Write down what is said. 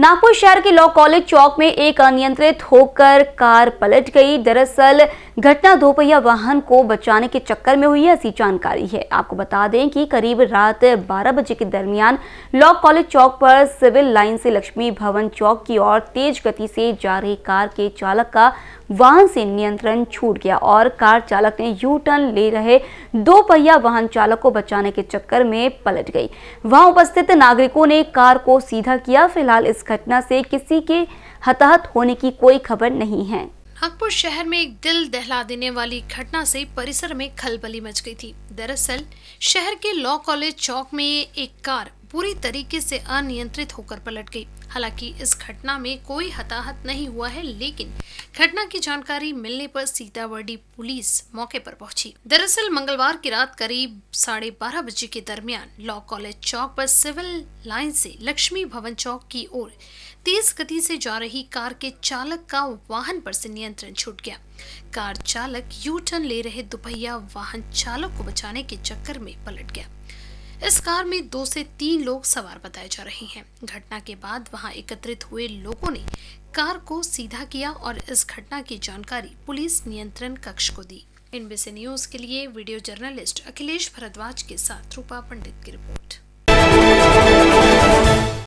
नागपुर शहर के law college चौक में एक अनियंत्रित होकर कार पलट गई दरअसल घटना दोपहिया वाहन को बचाने के चक्कर में हुई ऐसी जानकारी है आपको बता दें कि करीब रात 12 बजे के दरमियान लॉ कॉलेज चौक पर सिविल लाइन से लक्ष्मी भवन चौक की ओर तेज गति से जा रही कार के चालक का वाहन से नियंत्रण छूट गया और कार चालक ने यू टर्न ले रहे दो पहिया वाहन चालक को बचाने के चक्कर में पलट गई वहां उपस्थित नागरिकों ने कार को सीधा किया फिलहाल इस घटना से किसी के हताहत होने की कोई खबर नहीं है नागपुर शहर में एक दिल दहला देने वाली घटना से परिसर में खलबली मच गई थी दरअसल शहर के लॉ कॉलेज चौक में एक कार पूरी तरीके से अनियंत्रित होकर पलट गई हालांकि इस घटना में कोई हताहत नहीं हुआ है लेकिन घटना की जानकारी मिलने पर सीतावर्डी पुलिस मौके पर पहुंची दरअसल मंगलवार की रात करीब साढ़े बारह बजे के दरमियान लॉ कॉलेज चौक पर सिविल लाइन से लक्ष्मी भवन चौक की ओर तेज गति से जा रही कार के चालक का वाहन पर से नियंत्रण छूट गया कार चालक यू टर्न ले रहे दुपहिया वाहन चालक को बचाने के चक्कर में पलट गया इस कार में दो से तीन लोग सवार बताए जा रहे हैं घटना के बाद वहां एकत्रित हुए लोगों ने कार को सीधा किया और इस घटना की जानकारी पुलिस नियंत्रण कक्ष को दी इनबीसी न्यूज के लिए वीडियो जर्नलिस्ट अखिलेश भरद्वाज के साथ रूपा पंडित की रिपोर्ट